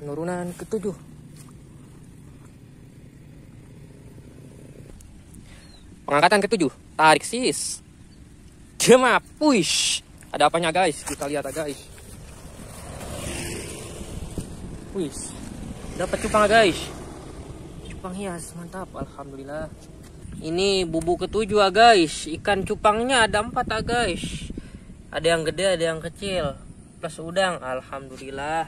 penurunan ketujuh pengangkatan ketujuh tarik sis gemap push ada apanya guys kita lihat ya guys Wis, dapat cupang ah, guys. Cupang hias, mantap, alhamdulillah. Ini bubu ketujuh ah, guys. Ikan cupangnya ada empat guys. Ada yang gede, ada yang kecil. Plus udang, alhamdulillah.